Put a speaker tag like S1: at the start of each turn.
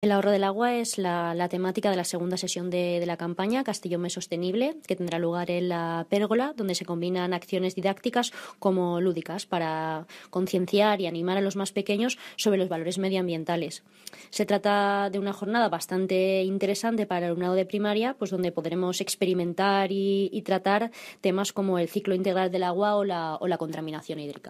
S1: El ahorro del agua es la, temática de la segunda sesión de, la campaña Castillo-Mes Sostenible, que tendrá lugar en la Pérgola, donde se combinan acciones didácticas como lúdicas para concienciar y animar a los más pequeños sobre los valores medioambientales. Se trata de una jornada bastante interesante para el alumnado de primaria, pues donde podremos experimentar y, tratar temas como el ciclo integral del agua o la, o la contaminación hídrica.